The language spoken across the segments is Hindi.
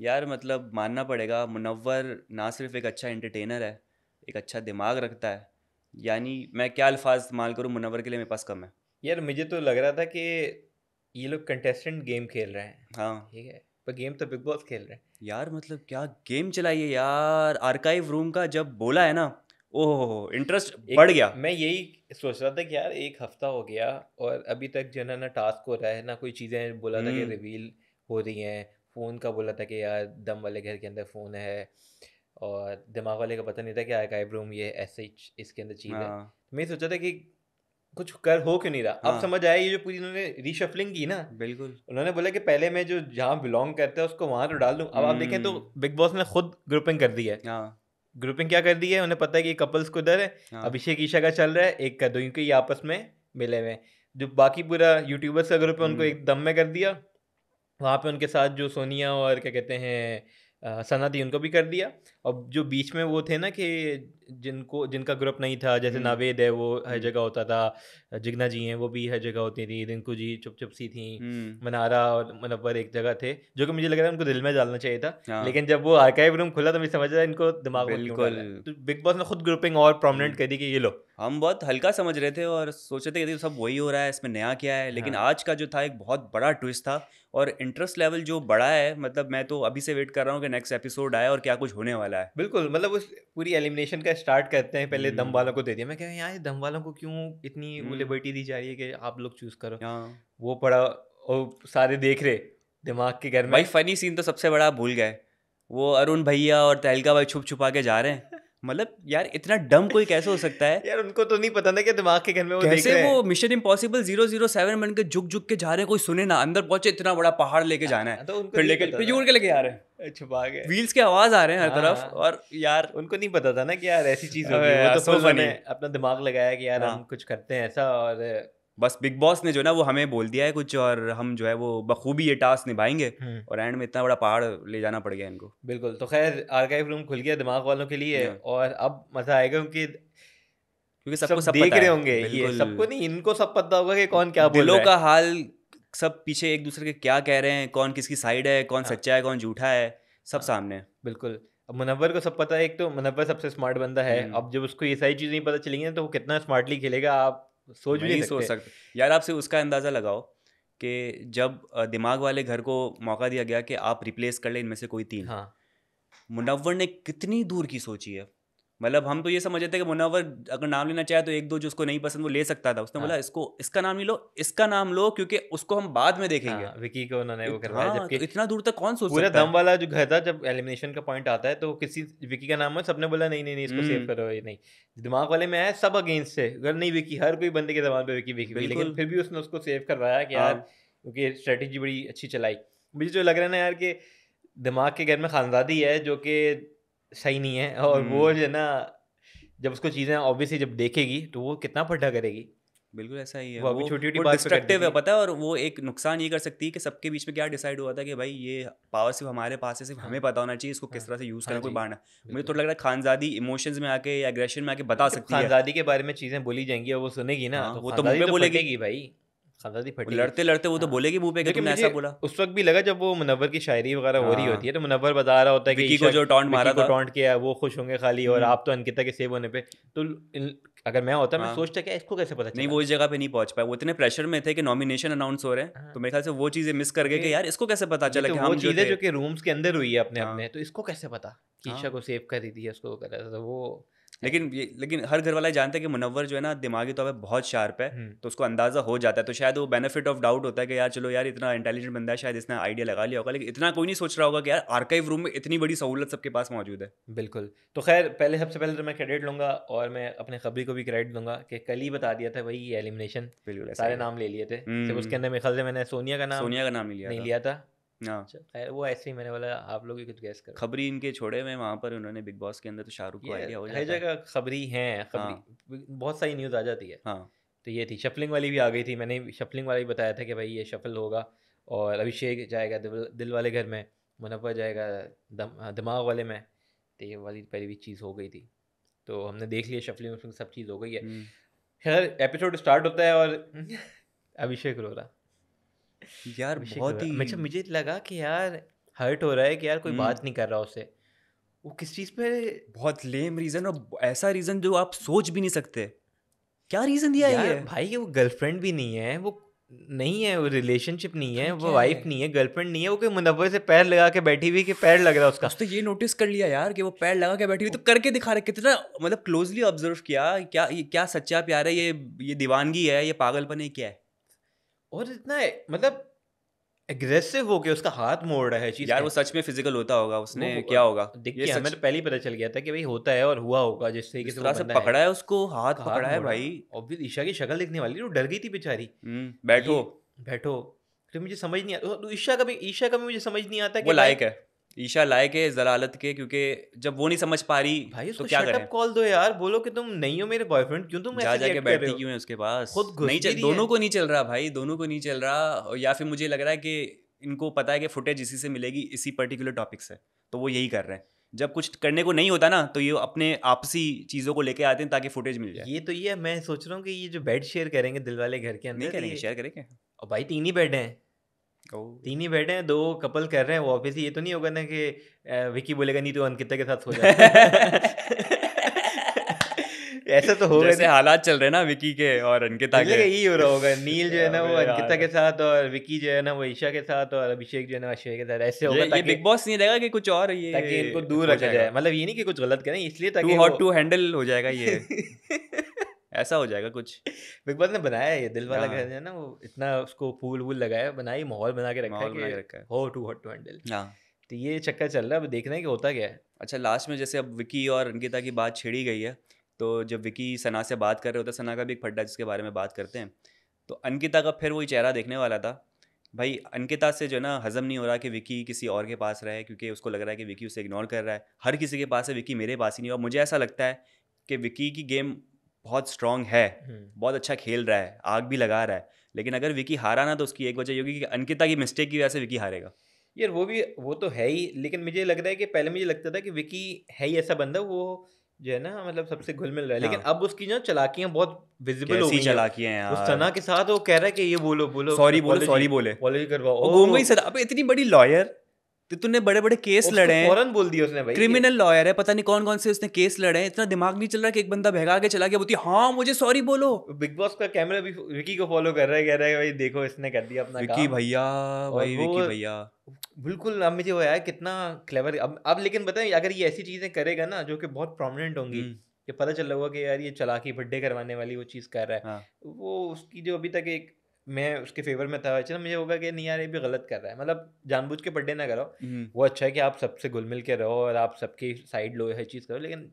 यार मतलब मानना पड़ेगा मुनव्वर ना सिर्फ एक अच्छा एंटरटेनर है एक अच्छा दिमाग रखता है यानी मैं क्या अल्फाज इस्तेमाल करूँ मुनव्वर के लिए मेरे पास कम है यार मुझे तो लग रहा था कि ये लोग कंटेस्टेंट गेम खेल रहे हैं हाँ ठीक है पर गेम तो बिग बॉस खेल रहे हैं यार मतलब क्या गेम चलाई है यार आर्काइव रूम का जब बोला है ना ओह इंटरेस्ट बढ़ गया मैं यही सोच रहा था कि यार एक हफ्ता हो गया और अभी तक जो है ना टास्क हो रहा है ना कोई चीज़ें बोला था कि रिवील हम्म। हो रही हैं फ़ोन का बोला था कि यार दम वाले घर के अंदर फ़ोन है और दिमाग वाले का पता नहीं था कि आर्काइव रूम ये ऐसे ही इसके अंदर चीज़ है हाँ। तो मैं सोचा था कि कुछ कर हो क्यों नहीं रहा अब हाँ। समझ आया ये जो पूरी उन्होंने रीशफलिंग की ना बिल्कुल उन्होंने बोला कि पहले मैं जो जहाँ बिलोंग करता है उसको वहाँ तो डाल दूँ अब आप देखें तो बिग हम्म। बॉस ने खुद ग्रुपिंग कर दी है ग्रुपिंग हाँ। क्या कर दी है उन्हें पता है कि कपल्स को उधर है अभिषेक ईशा का चल रहा है एक का दो क्योंकि ये आपस में मिले हुए जो बाकी पूरा यूट्यूबर्स का ग्रुप है उनको हम्म। एक दम में कर दिया वहाँ पे उनके साथ जो सोनिया और क्या कहते हैं सना थी उनको भी कर दिया और जो बीच में वो थे ना कि जिनको जिनका ग्रुप नहीं था जैसे हम्म। नावेद है वो हर हम्म। जगह होता था जिग्ना जी हैं वो भी हर जगह होती थी रिंकू जी चुप चुप सी थी हम्म। मनारा और मनवर मतलब एक जगह थे जो कि मुझे लग रहा है उनको दिल में डालना चाहिए था हाँ। लेकिन जब वो आर्काइव रूम खुला तो मुझे समझ रहा है इनको दिमाग बिल्कुल तो बिग बॉस ने खुद ग्रुपिंग और प्रोमिनेंट दी कि ये लो हम बहुत हल्का समझ रहे थे और सोचे थे कि सब वही हो रहा है इसमें नया क्या है लेकिन हाँ। आज का जो था एक बहुत बड़ा ट्विस्ट था और इंटरेस्ट लेवल जो बड़ा है मतलब मैं तो अभी से वेट कर रहा हूँ कि नेक्स्ट एपिसोड आए और क्या कुछ होने वाला है बिल्कुल मतलब उस पूरी एलिमिनेशन का स्टार्ट करते हैं पहले दम वालों हम्म। को दे दिया मैं कह यार दम वालों को क्यों इतनी लिबर्टी हम्म। दी जा रही है कि आप लोग चूज़ करो हाँ वो पड़ा और सारे देख रहे दिमाग के घर में भाई फनी सीन तो सबसे बड़ा भूल गए वो अरुण भैया और तहलका भाई छुप छुपा के जा रहे हैं मतलब यार इतना डम कोई कैसे हो सकता है यार उनको तो नहीं पता ना कि दिमाग के घर में वो कैसे देख रहे वो mission impossible zero zero seven बन के झुक झुक के जा रहे हैं कोई सुने ना अंदर पहुंचे इतना बड़ा पहाड़ लेके जाना है हाँ, तो फिर लेके फिर जोड़ के लेके आ रहे हैं छुपा के व्हील्स की आवाज आ रहे हैं हर हाँ। तरफ और यार उनको नहीं पता था ना कि यार ऐसी चीज होगी वो तो अपना दिमाग लगाया कि यार हाँ। हम कुछ करते हैं ऐसा और बस बिग बॉस ने जो है ना वो हमें बोल दिया है कुछ और हम जो है वो बखूबी ये टास्क निभाएंगे हम्म। और एंड में इतना बड़ा पहाड़ ले जाना पड़ गया इनको बिल्कुल तो खैर आर्काइव रूम खुल गया दिमाग वालों के लिए और अब मज़ा आएगा क्योंकि क्योंकि सबको सब, सब देख रहे होंगे ये सबको नहीं इनको सब पता होगा कि कौन क्या बोलो का हाल सब पीछे एक दूसरे के क्या कह रहे हैं कौन किसकी साइड है कौन हाँ। सच्चा है कौन झूठा है सब हाँ। सामने बिल्कुल अब मुनवर को सब पता है एक तो मुनवर सबसे स्मार्ट बंदा है हम्म। अब जब उसको ये सारी चीज़ें पता चलेंगी ना तो वो कितना स्मार्टली खेलेगा आप सोच भी नहीं सोच सकते यार आपसे उसका अंदाज़ा लगाओ कि जब दिमाग वाले घर को मौका दिया गया कि आप रिप्लेस कर लें इनमें से कोई तीन हाँ मुनवर ने कितनी दूर की सोची है मतलब हम तो ये समझ थे कि मुनावर अगर नाम लेना चाहे तो एक दो जो उसको नहीं पसंद वो ले सकता था उसने हाँ। बोला इसको इसका नाम ही लो इसका नाम लो क्योंकि उसको हम बाद में देखेंगे हाँ, विकी को उन्होंने वो करवाया हाँ, जबकि तो इतना दूर तक कौन सोच पूरा दम वाला जो घर था जब एलिमिनेशन का पॉइंट आता है तो किसी विकी का नाम है सबने बोला नहीं नहीं नहीं इसको सेव हम्म। करो ये नहीं दिमाग वाले में है सब अगेंस्ट है अगर नहीं विकी हर कोई बंदे के दिमाग में विकी विकी लेकिन फिर भी उसने उसको सेव करवाया कि हाँ। यार क्योंकि स्ट्रेटेजी बड़ी अच्छी चलाई मुझे जो लग रहा है ना यार कि दिमाग के घर में खानदादी है जो कि सही नहीं है और वो हम्म। जो है ना जब उसको चीज़ें ऑब्वियसली जब देखेगी तो वो कितना पट्टा करेगी बिल्कुल ऐसा ही है वो अभी छोटी छोटी डिस्ट्रक्टिव है पता है और वो एक नुकसान ये कर सकती है कि सबके बीच में क्या डिसाइड हुआ था कि भाई ये पावर सिर्फ हमारे पास है सिर्फ हाँ। हमें पता होना चाहिए इसको हाँ। किस तरह से यूज़ हाँ करना कोई बाढ़ना मुझे थोड़ा तो लग रहा है खानजादी इमोशंस में आके या एग्रेशन में आके बता सकती है खानजादी के बारे में चीज़ें बोली जाएंगी और वो सुनेगी ना हाँ, तो वो तो मुझे तो बोलेगी भाई लड़ते लड़ते वो तो हाँ। बोलेगी मुंह पे कि तुमने ऐसा बोला उस वक्त भी लगा जब वो मुनवर की शायरी वगैरह हो रही हाँ। होती है तो मुनवर बता रहा होता है कि को जो टॉन्ट मारा था टॉन्ट किया वो खुश होंगे खाली और हम्म। आप तो अंकिता के सेव होने पे तो अगर मैं होता मैं हाँ। सोचता क्या इसको कैसे पता नहीं वो इस जगह पे नहीं पहुंच पाया वो इतने प्रेशर में थे कि नॉमिनेशन अनाउंस हो रहे हैं तो मेरे ख्याल से वो चीजें मिस कर गए कि यार इसको कैसे पता चला तो कि हम चीजें जो कि रूम्स के अंदर हुई है अपने अपने तो इसको कैसे पता ईशा को सेव कर दी थी उसको कर रहा था तो वो लेकिन ये लेकिन हर घर वाला जानता है कि मुनवर जो है ना दिमागी तौर पर बहुत शार्प है हम्म। तो उसको अंदाज़ा हो जाता है तो शायद वो बेनिफिट ऑफ डाउट होता है कि यार चलो यार इतना इंटेलिजेंट बंदा है शायद इसने आइडिया लगा लिया होगा लेकिन इतना कोई नहीं सोच रहा होगा कि यार आर्काइव रूम में इतनी बड़ी सहूलत सबके पास मौजूद है बिल्कुल तो खैर पहले सबसे पहले तो मैं क्रेडिट लूँगा और मैं अपने खबरी को भी क्रेडिट दूंगा कि कल ही बता दिया था भाई ये एलिमिनेशन बिल्कुल सारे नाम ले लिए थे हम्म। उसके अंदर मेरे ख्याल से मैंने सोनिया का नाम सोनिया का नाम नहीं लिया था हाँ। अच्छा, वो ऐसे ही मैंने बोला आप लोग ही कुछ गैस कर खबरी इनके छोड़े हुए वहाँ पर उन्होंने बिग बॉस के अंदर तो शाहरुख को आइडिया हो जाता है जगह खबरी हैं हाँ। बहुत सारी न्यूज़ आ जाती है हाँ। तो ये थी शफलिंग वाली भी आ गई थी मैंने शफलिंग वाली बताया था कि भाई ये शफल होगा और अभिषेक जाएगा दिल, वाले घर में मुनपा जाएगा दिमाग वाले में तो ये वाली पहली भी चीज़ हो गई थी तो हमने देख लिया शफलिंग सब चीज़ हो गई है हम्म। खैर एपिसोड स्टार्ट होता है और अभिषेक रो रहा यार बहुत ही अच्छा मुझे लगा कि यार हर्ट हो रहा है कि यार कोई बात हम्म। नहीं कर रहा उससे वो किस चीज़ पे बहुत लेम रीज़न और ऐसा रीज़न जो आप सोच भी नहीं सकते क्या रीज़न दिया है भाई ये वो गर्लफ्रेंड भी नहीं है वो नहीं है वो रिलेशनशिप नहीं है हाँ, वो वाइफ नहीं है गर्लफ्रेंड नहीं है वो कोई मुनवर से पैर लगा के बैठी हुई कि पैर लग रहा है उसका तो ये नोटिस कर लिया यार कि वो पैर लगा के बैठी हुई तो करके दिखा रहे कितना मतलब क्लोजली ऑब्जर्व किया क्या ये क्या सच्चा प्यार है ये ये दीवानगी है ये पागलपन है क्या है और इतना मतलब एग्रेसिव हो गया उसका हाथ मोड़ रहा है चीज यार वो सच में फिजिकल होता होगा उसने क्या होगा देख के हमें पहले ही पता चल गया था कि भाई होता है और हुआ होगा जिस तरीके से से पकड़ा है उसको हाथ पकड़ा है भाई ऑब्वियस ईशा की शक्ल देखने वाली वो डर गई थी बेचारी हम्म, बैठो बैठो फिर मुझे समझ नहीं आता तो ईशा का भी ईशा का भी मुझे समझ नहीं आता कि लायक है ईशा लायक है जलालत के क्योंकि जब वो नहीं समझ पा रही भाई उसको तो क्या करें कॉल दो यार बोलो कि तुम नहीं हो मेरे बॉयफ्रेंड क्यों तुम जा जाके बैठती क्यों है उसके पास खुद नहीं चल दोनों को नहीं चल रहा भाई दोनों को नहीं चल रहा या फिर मुझे लग रहा है कि इनको पता है कि फुटेज इसी से मिलेगी इसी पर्टिकुलर टॉपिक से तो वो यही कर रहे हैं जब कुछ करने को नहीं होता ना तो ये अपने आपसी चीज़ों को लेके आते हैं ताकि फुटेज मिल जाए ये तो ये मैं सोच रहा हूँ कि ये जो बेड शेयर करेंगे दिल वाले घर के अंदर नहीं करेंगे शेयर करेंगे और भाई तीन ही बेड हैं तीन ही बैठे हैं दो कपल कर रहे हैं वो ऑफिस ये तो नहीं होगा ना कि विकी बोलेगा नहीं तो अंकिता के साथ हो जाए ऐसा तो हो होगा जैसे हालात चल रहे हैं ना विकी के और अंकिता के यही हो रहा होगा नील जो है ना वो अंकिता के साथ और विकी जो है ना वो ईशा के साथ और अभिषेक जो है ना अक्षय के साथ ऐसे होगा ये बिग बॉस नहीं रहेगा कि कुछ और ये ताकि इनको दूर रखा जाए मतलब ये नहीं कि कुछ गलत करें इसलिए ताकि हॉट टू हैंडल हो जाएगा ये ऐसा हो जाएगा कुछ बिग बॉस ने बनाया ये दिल वाला हाँ। घर है ना वो इतना उसको फूल वूल लगाया बनाई माहौल बना के रखा है रखा है हो टू हॉट टू हैंडल हाँ। तो ये चक्कर चल रहा है अब देखना है कि होता क्या है अच्छा लास्ट में जैसे अब विकी और अंकिता की बात छेड़ी गई है तो जब विकी सना से बात कर रहे हैं सना का भी एक फड्डा जिसके बारे में बात करते हैं तो अंकिता का फिर वही चेहरा देखने वाला था भाई अंकिता से जो है ना हजम नहीं हो रहा कि विकी किसी और के पास रहे क्योंकि उसको लग रहा है कि विकी उसे इग्नोर कर रहा है हर किसी के पास है विकी मेरे पास ही नहीं और मुझे ऐसा लगता है कि विकी की गेम बहुत स्ट्रांग है हम्म। बहुत अच्छा खेल रहा है आग भी लगा रहा है लेकिन अगर विकी हारा ना तो उसकी एक वजह होगी कि अंकिता की मिस्टेक की वजह से विकी हारेगा यार वो भी वो तो है ही लेकिन मुझे लग रहा है कि पहले मुझे लगता था कि विकी है ही ऐसा बंदा वो जो है ना मतलब सबसे घुल मिल रहा है लेकिन हाँ। अब उसकी ना चलाकियां बहुत विजिबल हो गई चलाकियां हैं उस सना के साथ वो कह रहा है कि ये बोलो बोलो सॉरी बोलो सॉरी बोले पॉलिसी करवाओ सर अबे इतनी बड़ी लॉयर तो तूने बड़े बड़े केस लड़े हैं फौरन बोल दिया उसने भाई क्रिमिनल लॉयर है पता नहीं कौन कौन से उसने केस लड़े हैं इतना दिमाग नहीं चल रहा कि एक बंदा भेगा के चला गया बोलती हाँ मुझे सॉरी बोलो बिग बॉस का कैमरा भी विकी को फॉलो कर रहा है कह रहा है भाई देखो इसने कर दिया अपना विकी भैया भाई विकी भैया बिल्कुल अब मुझे वो यार कितना क्लेवर अब अब लेकिन बताए अगर ये ऐसी चीजें करेगा ना जो कि बहुत प्रोमिनेंट होंगी ये हम्म। पता चल रहा होगा कि यार ये चलाकी भड्डे करवाने वाली वो चीज़ कर रहा है हाँ। वो उसकी जो अभी तक एक मैं उसके फेवर में था अच्छा मुझे होगा कि नहीं यार ये भी गलत कर रहा है मतलब जानबूझ के पड्डे ना करो हम्म। वो अच्छा है कि आप सबसे घुल मिल के रहो और आप सबकी साइड लो हर चीज़ करो लेकिन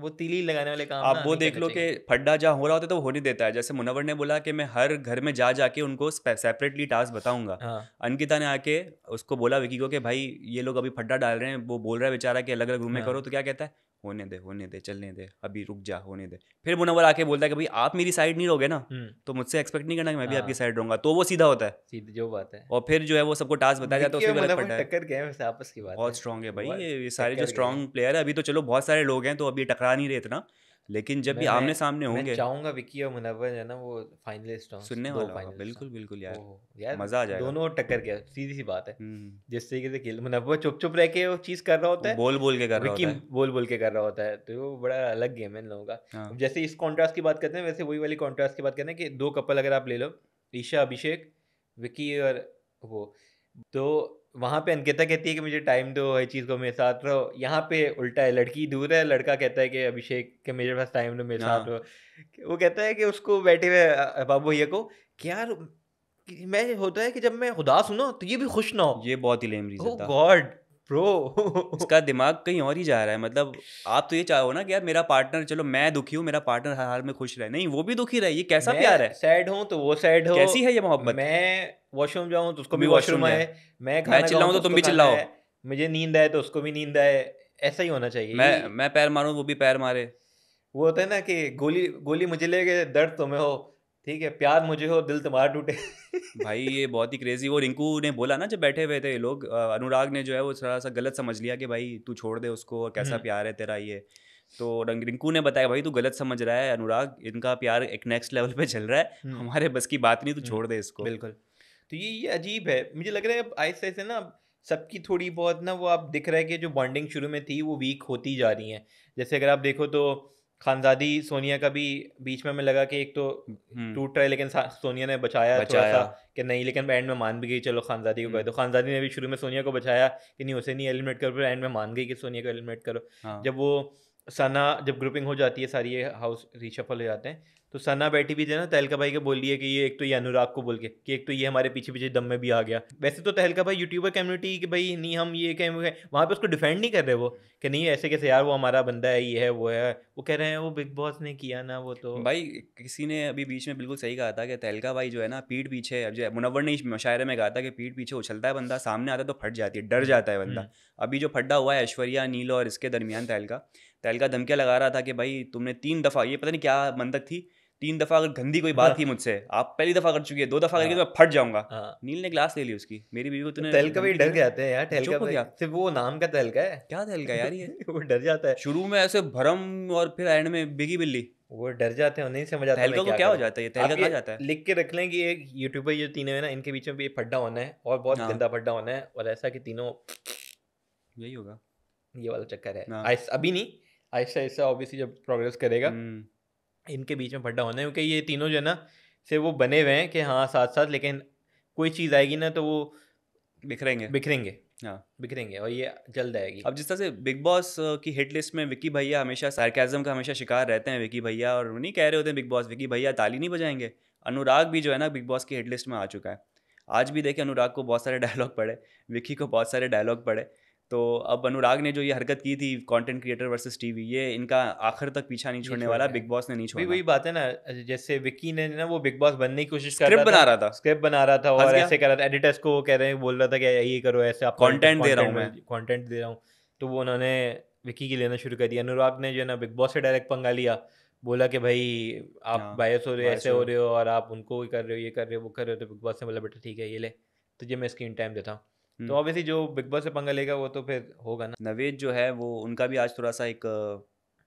वो तीली लगाने वाले काम आप वो देख लो कि फड्डा जहाँ हो रहा होता है तो होने देता है जैसे मुनवर ने बोला कि मैं हर घर में जा जाके उनको सेपरेटली टास्क बताऊंगा हाँ। अंकिता ने आके उसको बोला विकी को कि भाई ये लोग अभी फड्डा डाल रहे हैं वो बोल रहा है बेचारा कि अलग अलग रूम में हाँ। करो तो क्या कहता है होने दे होने दे चलने दे अभी रुक जा होने दे फिर मुनवर आके बोलता है कि भाई आप मेरी साइड नहीं रहोगे ना हम्म। तो मुझसे एक्सपेक्ट नहीं करना कि मैं भी हाँ। आपकी साइड रहूंगा तो वो सीधा होता है सीधी जो बात है और फिर जो है वो सबको टास्क बताया जाता है उसके है टक्कर आपस की बात बहुत स्ट्रॉन्ग है भाई ये सारे जो स्ट्रॉन्ग प्लेयर है अभी तो चलो बहुत सारे लोग हैं तो अभी टकरा नहीं रहे इतना लेकिन जब भी आमने सामने होंगे मैं चाहूंगा विकी और मुनव्वर है ना वो फाइनलिस्ट हों सुनने वाला बिल्कुल बिल्कुल यार यार मजा आ जाएगा दोनों टक्कर के सीधी सी बात है हम्म, हम्म। जिस तरीके से खेल मुनव्वर चुप चुप रह के वो चीज कर रहा होता है बोल बोल के कर रहा होता है बोल बोल के कर रहा होता है तो वो बड़ा अलग गेम है इन लोगों का हाँ। जैसे इस कॉन्ट्रास्ट की बात करते हैं वैसे वही वाली कॉन्ट्रास्ट की बात करते हैं कि दो कपल अगर आप ले लो ईशा अभिषेक विकी और वो दो तो वहाँ पे अंकिता कहती है कि मुझे टाइम दो हर चीज़ को मेरे साथ रहो यहाँ पे उल्टा है लड़की दूर है लड़का कहता है कि अभिषेक के मेरे पास टाइम दो मेरे साथ हाँ। रहो वो कहता है कि उसको बैठे हुए बाबू भैया को कि यार मैं होता है कि जब मैं उदास हूँ ना तो ये भी खुश ना हो ये बहुत ही लेम रीज़न गॉड प्रो उसका दिमाग कहीं और ही जा रहा है मतलब आप तो ये चाहो ना कि यार मेरा पार्टनर चलो मैं दुखी हूँ मेरा पार्टनर हर हाल में खुश रहे नहीं वो भी दुखी रहे ये कैसा प्यार है सैड हूँ तो वो सैड हो कैसी है ये मोहब्बत मैं वॉशरूम जाऊँ तो उसको भी वॉशरूम है मैं मैं चिल्लाऊँ तो, तो तुम भी चिल्लाओ मुझे नींद आए तो उसको भी नींद आए ऐसा ही होना चाहिए मैं मैं पैर मारूँ वो भी पैर मारे वो होता है ना कि गोली गोली मुझे लगे दर्द तुम्हें हो ठीक है प्यार मुझे हो दिल तुम्हारा टूटे भाई ये बहुत ही क्रेजी वो रिंकू ने बोला ना जब बैठे हुए थे लोग अनुराग ने जो है वो थोड़ा सा गलत समझ लिया कि भाई तू छोड़ दे उसको और कैसा हम्म। प्यार है तेरा ये तो रिंकू ने बताया भाई तू गलत समझ रहा है अनुराग इनका प्यार एक नेक्स्ट लेवल पे चल रहा है हम्म। हमारे बस की बात नहीं तू हम्म। छोड़ दे इसको बिल्कुल तो ये ये अजीब है मुझे लग रहा है आहिस्ते आहिस्ते ना सबकी थोड़ी बहुत ना वो आप दिख रहे हैं कि जो बॉन्डिंग शुरू में थी वो वीक होती जा रही है जैसे अगर आप देखो तो खानजादी सोनिया का भी बीच में लगा कि एक तो हम्म। टूट रहा है लेकिन सोनिया ने बचाया, बचाया। थोड़ा सा कि नहीं लेकिन एंड में मान भी गई चलो खानजादी को तो खानजादी ने भी शुरू में सोनिया को बचाया कि नहीं उसे नहीं एलिमिनेट करो फिर एंड में मान गई कि सोनिया को एलिमिनेट करो हाँ। जब वो सना जब ग्रुपिंग हो जाती है सारी ये हाउस रिशफल हो जाते हैं तो सना बैठी भी थी ना तहलका भाई के बोल लिए कि ये एक तो ये अनुराग को बोल के कि एक तो ये हमारे पीछे पीछे दम में भी आ गया वैसे तो तहलका भाई यूट्यूबर कम्युनिटी कि भाई नहीं हम ये क्या वहाँ पे उसको डिफेंड नहीं कर रहे वो कि नहीं ऐसे कैसे यार वो हमारा बंदा है ये है वो है वो कह रहे हैं वो बिग बॉस ने किया ना वो तो भाई किसी ने अभी बीच में बिल्कुल सही कहा था कि तहलका भाई जो है ना पीठ पीछे जो मुनवर ने मुशायरे में कहा था कि पीठ पीछे उछलता है बंदा सामने आता है तो फट जाती है डर जाता है बंदा हम्म। अभी जो फटा हुआ है ऐश्वर्या नील और इसके दरमियान तहलका तहलका धमकिया लगा रहा था कि भाई तुमने तीन दफ़ा ये पता नहीं क्या मंतक थी तीन दफ़ा अगर गंदी कोई बात हाँ। की मुझसे आप पहली दफ़ा कर चुकी है दो दफ़ा करके हाँ। तो मैं फट जाऊंगा हाँ। नील ने ग्लास ले ली उसकी मेरी बीवी को तूने का भी डर जाते हैं यार तेल तहलका सिर्फ वो नाम का तेल का है क्या तेल का यार ये वो डर जाता है शुरू में ऐसे भरम और फिर एंड में बिगी बिल्ली वो डर जाते हैं नहीं समझ आता तहलका क्या हो जाता है तहलका कहा जाता है लिख के रख लें कि एक यूट्यूबर जो तीनों है ना इनके बीच में भी फड्डा होना है और बहुत गंदा फड्डा होना है और ऐसा कि तीनों यही होगा ये वाला चक्कर है अभी नहीं ऐसा ऐसा ऑब्वियसली जब प्रोग्रेस करेगा हम्म। इनके बीच में फड्डा होना है क्योंकि ये तीनों जो है ना से वो बने हुए हैं कि हाँ साथ साथ लेकिन कोई चीज़ आएगी ना तो वो बिखरेंगे बिखरेंगे हाँ बिखरेंगे और ये जल्द आएगी अब जिस तरह से बिग बॉस की हिट लिस्ट में विकी भैया हमेशा सार्केज़म का हमेशा शिकार रहते हैं विकी भैया और वो नहीं कह रहे होते हैं बिग बॉस विकी भैया ताली नहीं बजाएंगे अनुराग भी जो है ना बिग बॉस की हिट लिस्ट में आ चुका है आज भी देखे अनुराग को बहुत सारे डायलॉग पड़े विकी को बहुत सारे डायलॉग पड़े तो अब अनुराग ने जो ये हरकत की थी कंटेंट क्रिएटर वर्सेस टीवी ये इनका आखिर तक पीछा नहीं छोड़ने वाला बिग बॉस ने नहीं छोड़ा वही बात है ना जैसे विक्की ने ना वो बिग बॉस बनने की कोशिश कर रहा बना रहा था स्क्रिप्ट बना रहा था और ऐसे कर रहा था एडिटर्स को वो कह रहे हैं बोल रहा था कि ये करो ऐसे आप कॉन्टेंट दे रहा हूँ मैं कॉन्टेंट दे रहा हूँ तो वो उन्होंने विक्की की लेना शुरू कर दिया अनुराग ने जो है ना बिग बॉस से डायरेक्ट पंगा लिया बोला कि भाई आप बायस हाँ, हो रहे हो ऐसे हो रहे हो और आप उनको कर रहे हो ये कर रहे हो वो कर रहे हो तो बिग बॉस ने बोला बेटा ठीक है ये ले तुझे तो मैं स्क्रीन टाइम देता हूँ हम्म। तो ऑब्वियसली जो बिग बॉस से पंगा लेगा वो तो फिर होगा ना नवेद जो है वो उनका भी आज थोड़ा सा एक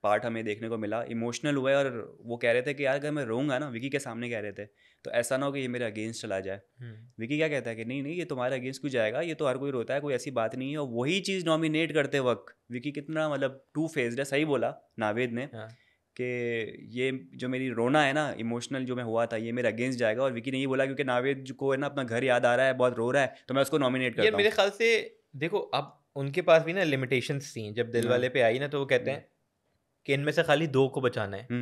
पार्ट हमें देखने को मिला इमोशनल हुआ है और वो कह रहे थे कि यार अगर मैं रोऊंगा ना विकी के सामने कह रहे थे तो ऐसा ना हो कि ये मेरे अगेंस्ट चला जाए विकी हम्म। क्या कहता है कि नहीं नहीं ये तुम्हारे अगेंस्ट क्यों जाएगा ये तो हर कोई रोता है कोई ऐसी बात नहीं है और वही चीज़ नॉमिनेट करते वक्त विकी कितना मतलब टू फेस्ड है सही बोला नावेद ने हाँ। कि ये जो मेरी रोना है ना इमोशनल जो मैं हुआ था ये मेरे अगेंस्ट जाएगा और विकी ने ये बोला क्योंकि नावेद को है ना अपना घर याद आ रहा है बहुत रो रहा है तो मैं उसको नॉमिनेट करता मेरे ख्याल से देखो अब उनके पास भी ना लिमिटेशन थी जब दिल हम्म। वाले पे आई ना तो वो कहते हैं कि इनमें से खाली दो को बचाना है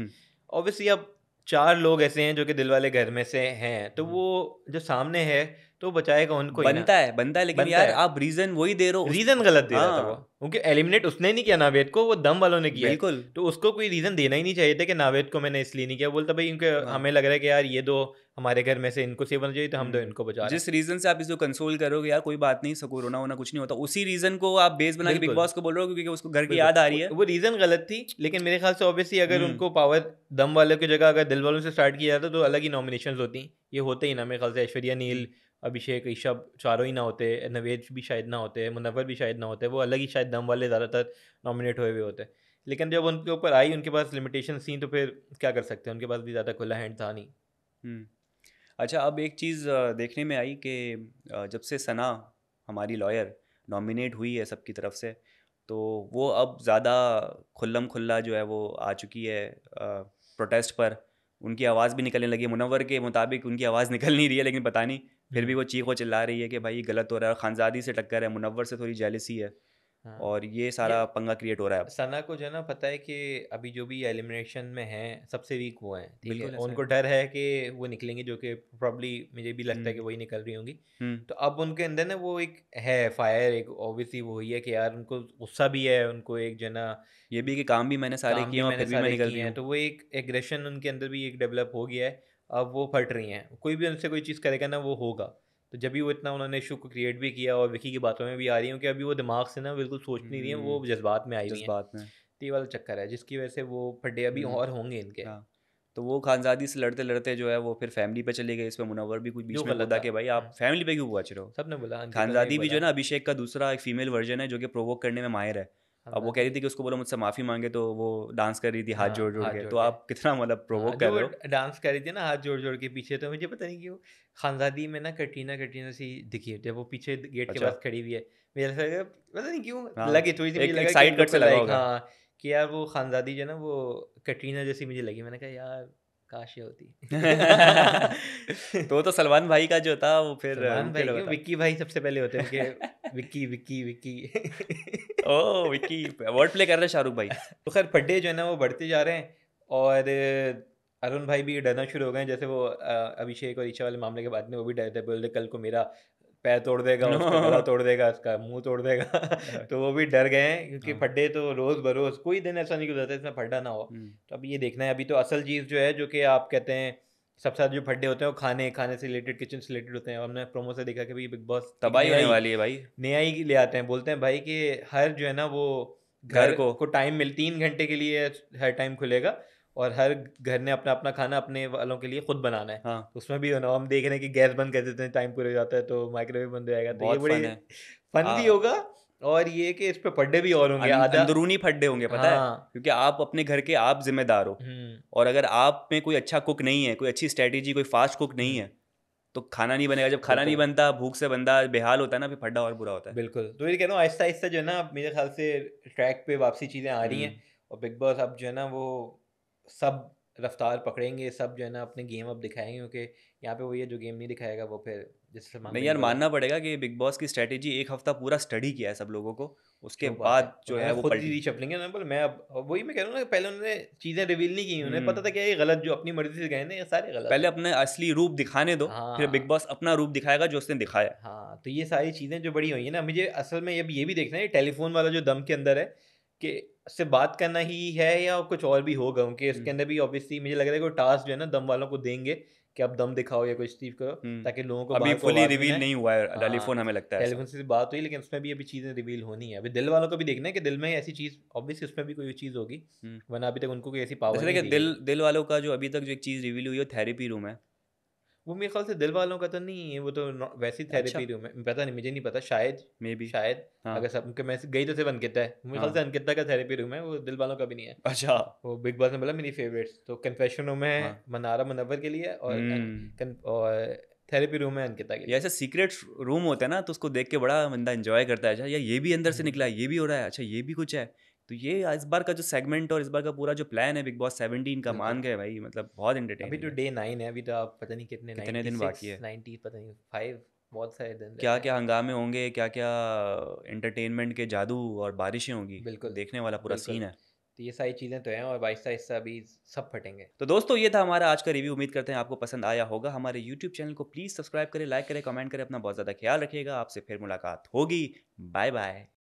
ऑब्वियसली हम्म। अब चार लोग ऐसे हैं जो कि दिल वाले घर में से हैं तो हम्म। वो जो सामने है तो बचाएगा उनको बनता है बनता है लेकिन बनता यार है। आप रीजन वही दे रहे हो रीजन गलत दे रहा था वो हाँ। क्योंकि एलिमिनेट उसने नहीं किया नावेद को वो दम वालों ने किया बिल्कुल तो उसको कोई रीजन देना ही नहीं चाहिए था कि नावेद को मैंने इसलिए नहीं किया बोलता भाई इनके हाँ। हमें लग रहा है कि यार ये दो हमारे घर में से इनको सेव होना चाहिए तो हम दो हम्म। इनको बचा जिस रीजन से आप इसको कंसोल करोगे यार कोई बात नहीं सको रोना होना कुछ नहीं होता उसी रीजन को आप बेस बना के बिग बॉस को बोल रहे हो क्योंकि उसको घर की याद आ रही है वो रीजन गलत थी लेकिन मेरे ख्याल से ऑब्वियसली अगर हम्म। उनको पावर दम वालों की जगह अगर दिल वालों से स्टार्ट किया जाता तो अलग ही नॉमिनेशन होती ये होते ही ना मेरे ख्याल से ऐश्वर्या नील हम्म। अभिषेक ऋषभ चारों ही ना होते नवेद भी शायद ना होते मुनवर भी शायद ना होते वो अलग ही शायद दम वाले ज़्यादातर नॉमिनेट हुए हुए होते लेकिन जब उनके ऊपर आई उनके पास लिमिटेशन थी तो फिर क्या कर सकते हैं उनके पास भी ज़्यादा खुला हैंड था नहीं हम्म। अच्छा अब एक चीज़ देखने में आई कि जब से सना हमारी लॉयर नॉमिनेट हुई है सबकी तरफ से तो वो अब ज़्यादा खुल्लम खुल्ला जो है वो आ चुकी है प्रोटेस्ट पर उनकी आवाज़ भी निकलने लगी मुनवर के मुताबिक उनकी आवाज़ निकल नहीं रही है लेकिन पता नहीं फिर भी वो चीखो चिल्ला रही है कि भाई गलत हो रहा है खानजादी से टक्कर है मुनवर से थोड़ी जेलिसी है हाँ। और ये सारा ये, पंगा क्रिएट हो रहा है सना को जो है ना पता है कि अभी जो भी एलिमिनेशन में है सबसे वीक वो ठीक है उनको डर है कि वो निकलेंगे जो कि प्रॉब्ली मुझे भी लगता है कि हम्म। वही निकल रही होंगी हम्म। तो अब उनके अंदर ना वो एक है फायर एक ऑब्वियसली वो ही है कि यार उनको गुस्सा भी है उनको एक जो ना ये भी कि काम भी मैंने सारे किए हैं तो वो एक एग्रेशन उनके अंदर भी एक डेवलप हो गया है अब वो फट रही हैं कोई भी उनसे कोई चीज़ करेगा ना वो होगा तो जब भी वो इतना उन्होंने इशू को क्रिएट भी किया और विकी की बातों में भी आ रही हूँ कि अभी वो दिमाग से ना बिल्कुल सोच नहीं रही है वो हम्म। जज्बात में आई जज्बात में तो ये वाला चक्कर है जिसकी वजह से वो फटे अभी हम्म। और होंगे इनके हाँ। तो वो खानजादी से लड़ते लड़ते जो है वो फिर फैमिली पे चले गए इसमें मुनवर भी कुछ बीच में बोला कि भाई आप फैमिली हाँ। पे क्यों पहुँच रहे हो सब ने बोला खानजादी भी जो है ना अभिषेक का दूसरा एक फीमेल वर्जन है जो कि प्रोवोक करने में माहिर है अब हाँ। वो कह रही थी कि उसको बोलो मुझसे माफ़ी मांगे तो वो डांस कर रही थी हाथ हाँ, जोड़ जोड़ तो के तो आप कितना मतलब प्रोवोक हाँ, कर रहे हो डांस कर रही थी ना हाथ जोड़ जोड़ के पीछे तो मुझे पता नहीं कि वो खानजादी में ना कटरीना कटरीना सी दिखी जब वो पीछे गेट के अच्छा। पास खड़ी हुई है मेरे पता नहीं क्यों लगे थोड़ी सी साइड कट से लगा कि यार वो खानजादी जो है ना वो कटरीना जैसी मुझे लगी मैंने कहा यार काशी होती तो तो सलमान भाई का जो था वो फिर सलमान भाई क्यों विक्की भाई सबसे पहले होते हैं विक्की विक्की विक्की ओ विक्की वर्ड प्ले कर रहे हैं शाहरुख भाई तो खैर फड्डे जो है ना वो बढ़ते जा रहे हैं और अरुण भाई भी डरना शुरू हो गए जैसे वो अभिषेक और ईशा वाले मामले के बाद में वो भी डरते थे बोलते कल को मेरा पैर तोड़ देगा no. उसका तोड़ देगा उसका मुंह तोड़ देगा तो वो भी डर गए हैं क्योंकि no. हाँ। फड्डे तो रोज बरोज कोई दिन ऐसा नहीं गुजरता इसमें फड्डा ना हो hmm. तो अब ये देखना है अभी तो असल चीज़ जो है जो कि आप कहते हैं सबसे ज्यादा जो फड्डे होते हैं वो खाने खाने से रिलेटेड किचन से रिलेटेड होते हैं हमने प्रोमो से देखा कि भाई बिग बॉस तबाही होने वाली है भाई नया ही ले आते हैं बोलते हैं भाई कि हर जो है ना वो घर को को टाइम मिल तीन घंटे के लिए हर टाइम खुलेगा और हर घर ने अपना अपना खाना अपने वालों के लिए खुद बनाना है हाँ। तो उसमें भी हम देख रहे हैं कि गैस बंद कर देते हैं टाइम पूरा हो जाता है तो माइक्रोवेव बंद हो जाएगा तो ये बड़ी फन भी हाँ। होगा और ये कि इस पे फड्डे भी और होंगे अं- अंदरूनी फड्डे होंगे पता हाँ। है क्योंकि आप अपने घर के आप जिम्मेदार हो हम्म। और अगर आप में कोई अच्छा कुक नहीं है कोई अच्छी स्ट्रेटेजी कोई फास्ट कुक नहीं है तो खाना नहीं बनेगा जब खाना नहीं बनता भूख से बंदा बेहाल होता है ना फिर फड्डा और बुरा होता है बिल्कुल तो ये कह रहा हूँ आहिस्ता आहिस्ता जो है ना मेरे ख्याल से ट्रैक पे वापसी चीज़ें आ रही हैं हम्म। और बिग बॉस अब जो है ना वो सब रफ्तार पकड़ेंगे सब जो है ना अपने गेम अब दिखाएंगे क्योंकि यहाँ पे वो ये जो गेम नहीं दिखाएगा वो फिर जैसे नहीं यार मानना पड़ेगा कि बिग बॉस की स्ट्रेटेजी एक हफ्ता पूरा स्टडी किया है सब लोगों को उसके बाद जो है वो खुद रीच अपलेंगे ना बोल मैं अब वही मैं कह रहा हूँ ना पहले उन्होंने चीज़ें रिवील नहीं की उन्हें पता था हम्म। क्या ये गलत जो अपनी मर्जी से गए ना ये सारे गलत पहले अपने असली रूप दिखाने दो हाँ। फिर बिग बॉस अपना रूप दिखाएगा जो उसने दिखाया हाँ तो ये सारी चीज़ें जो बड़ी हुई है ना मुझे असल में अब ये भी देखना है टेलीफोन वाला जो दम के अंदर है कि से बात करना ही है या कुछ और भी होगा उनके इसके अंदर भी ऑब्वियसली मुझे लग रहा है कि टास्क जो है ना दम वालों को देंगे कि आप दम दिखाओ या कुछ चीज करो ताकि लोगों को अभी फुली रिवील नहीं हुआ है हाँ, टेलीफोन हमें लगता है टेलीफोन से बात हुई लेकिन उसमें भी अभी चीज़ें रिवील होनी है अभी दिल वालों को भी देखना है कि दिल में ऐसी चीज़ ऑब्वियसली उसमें भी कोई चीज़ होगी वरना अभी तक उनको कोई ऐसी पावर दिल दिल वालों का जो अभी तक जो एक चीज़ रिवील हुई है थेरेपी रूम है वो मेरे ख्याल से दिल वालों का तो नहीं है वो तो वैसी थेरेपी अच्छा। रूम है पता नहीं मुझे नहीं पता शायद मे बी शायद हाँ. अगर सब मैं गई तो सिर्फ अनकिता है मेरे ख्याल से हाँ। अनकिता का थेरेपी रूम है वो दिल वालों का भी नहीं है अच्छा वो बिग बॉस में बोला मेरी फेवरेट्स तो कन्फेशन रूम है हाँ. मनारा मुनवर के लिए और हम्म। और थेरेपी रूम है अंकिता के लिए ऐसा सीक्रेट रूम होता है ना तो उसको देख के बड़ा बंदा इन्जॉय करता है अच्छा या ये भी अंदर से हम्म। निकला है ये भी हो रहा है अच्छा ये भी कुछ है तो ये इस बार का जो सेगमेंट और इस बार का पूरा जो प्लान है बिग बॉस सेवनटीन का मान गए भाई मतलब बहुत इंटरटेन अभी तो डे नाइन है अभी तो आप पता नहीं कितने कितने दिन बाकी है नाइनटी पता नहीं फाइव बहुत सारे दिन क्या क्या हंगामे होंगे क्या क्या इंटरटेनमेंट के जादू और बारिशें होंगी बिल्कुल देखने वाला पूरा सीन है तो ये सारी चीज़ें तो हैं और बाईस हिस्सा अभी सब फटेंगे तो दोस्तों ये था हमारा आज का रिव्यू उम्मीद करते हैं आपको पसंद आया होगा हमारे यूट्यूब चैनल को प्लीज़ सब्सक्राइब करें लाइक करें कमेंट करें अपना बहुत ज़्यादा ख्याल रखिएगा आपसे फिर मुलाकात होगी बाय बाय